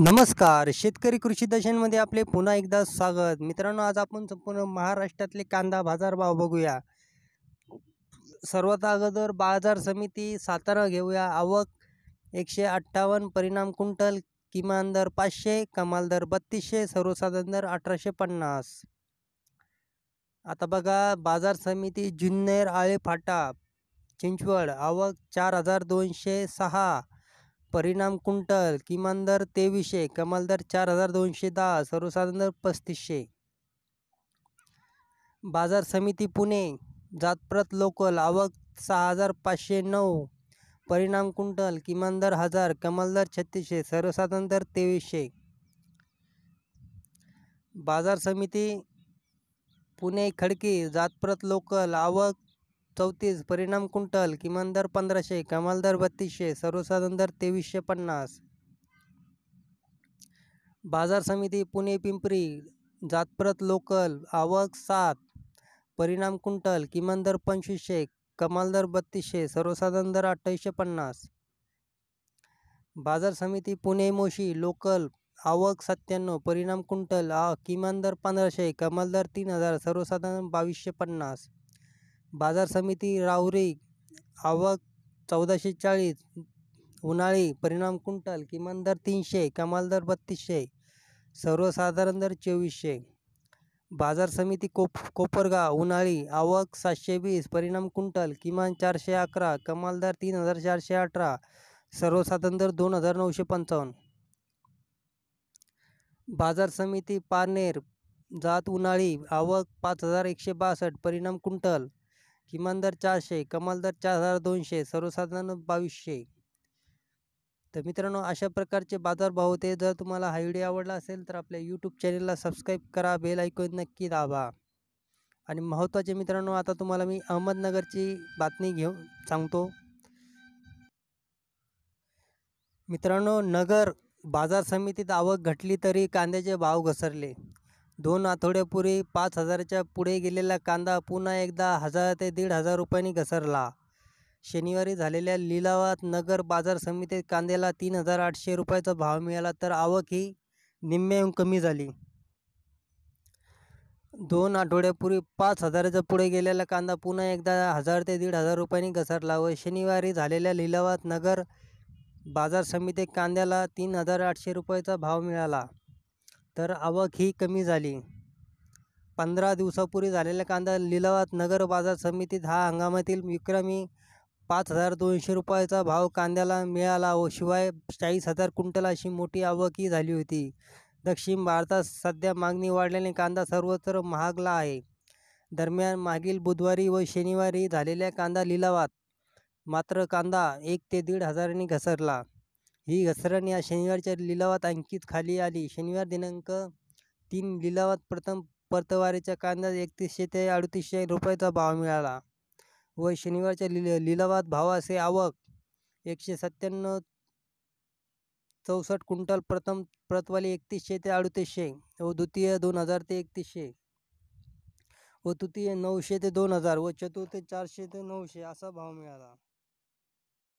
नमस्कार शेतकरी कृषी दशांमध्ये आपले पुन्हा एकदा स्वागत मित्रांनो आज आपण संपूर्ण महाराष्ट्रातले कांदा बाजारभाव बघूया सर्वात अगोदर बाजार समिती सातारा घेऊया आवक एकशे अठ्ठावन्न परिणाम कुंटल किमान दर पाचशे कमाल दर बत्तीसशे सर्वसाधारण दर अठराशे पन्नास आता बघा बाजार समिती जुन्नेर आळे फाटा चिंचवड आवक चार हजार दोनशे सहा परिणाम कुंटल किमान दर तेवीसशे कमाल दर चार हजार दोनशे दहा सर्वसाधारण दर पस्तीसशे बाजार समिती पुणे जातप्रत लोकल आवक सहा हजार पाचशे नऊ परिणाम कुंटल किमान दर हजार कमाल दर छत्तीसशे सर्वसाधारण दर तेवीसशे बाजार समिती पुणे खडकी जातप्रत लोकल आवक चौतीस परिणाम कुंटल किमान दर पंधराशे कमाल दर बत्तीसशे सर्वसाधारण दर तेवीसशे पन्नास बाजार समिती पुणे पिंपरी जातप्रत लोकल आवक सात परिणाम कुंटल किमान दर पंचवीसशे कमाल दर बत्तीसशे सर्वसाधारण दर अठ्ठावीसशे पन्नास बाजार समिती पुणे मोशी लोकल आवक सत्त्याण्णव परिणाम कुंटल आ किमान दर पंधराशे कमाल दर तीन हजार सर्वसाधारण बावीसशे पन्नास बाजार समिती राहुरी आवक चौदाशे चाळीस उन्हाळी परिणाम कुंटल किमान दर तीनशे कमाल दर बत्तीसशे सर्वसाधारण दर चोवीसशे बाजार समिती कोप कोपरगा उन्हाळी आवक सातशे वीस परिणाम कुंटल किमान चारशे अकरा कमाल दर तीन हजार चारशे अठरा सर्वसाधारण दर दोन हजार नऊशे पंचावन्न बाजार समिती पारनेर जात उन्हाळी आवक पाच हजार एकशे बासष्ट परिणाम कुंटल किमान दर चारशे कमाल दर चार हजार दोनशे सर्वसाधारण बावीसशे तर मित्रांनो अशा प्रकारचे बाजार भाव होते जर तुम्हाला हा व्हिडिओ आवडला असेल तर आपल्या यूट्यूब चॅनलला सबस्क्राईब करा बेल ऐकून नक्की दाबा आणि महत्त्वाचे मित्रांनो आता तुम्हाला मी अहमदनगरची बातमी घेऊन सांगतो मित्रांनो नगर बाजार समितीत आवक घटली तरी कांद्याचे भाव घसरले दोन आठवड्यापूर्वी पाच हजाराच्या पुढे गेलेला कांदा पुन्हा एकदा हजार ते दीड हजार रुपयांनी घसरला शनिवारी झालेल्या लिलावात नगर बाजार समितीत कांद्याला तीन हजार आठशे रुपयाचा भाव मिळाला तर आवक ही निम्म्याहून कमी झाली दोन आठवड्यापूर्वी पाच हजाराच्या पुढे गेलेला कांदा पुन्हा एकदा हजार ते दीड हजार रुपयांनी घसरला व शनिवारी झालेल्या लिलावात नगर बाजार समितीत कांद्याला तीन हजार आठशे रुपयाचा भाव मिळाला तर आवक ही कमी झाली पंधरा दिवसापूर्वी झालेला कांदा लिलावात नगर बाजार समितीत हा हंगामातील विक्रमी पाच हजार दोनशे रुपयाचा भाव कांद्याला मिळाला व शिवाय चाळीस हजार क्विंटल अशी मोठी आवकही झाली होती दक्षिण भारतात सध्या मागणी वाढल्याने कांदा सर्वत्र महागला आहे दरम्यान मागील बुधवारी व शनिवारी झालेल्या कांदा लिलावात मात्र कांदा एक ते दीड हजारांनी घसरला ही घसरण या शनिवारच्या लिलावात अंकित खाली आली शनिवार दिनांक तीन लिलावात प्रथम परतवारीचा कांदा एकतीसशे ते अडतीसशे रुपयाचा भाव मिळाला व शनिवारच्या लिल लिलावात असे आवक एकशे सत्त्याण्णव चौसष्ट क्विंटल प्रथम प्रतवाली एकतीसशे ते अडतीसशे व द्वितीय दोन हजार ते एकतीसशे व तृतीय नऊशे ते दोन हजार व चतुर्थ चारशे ते नऊशे असा भाव मिळाला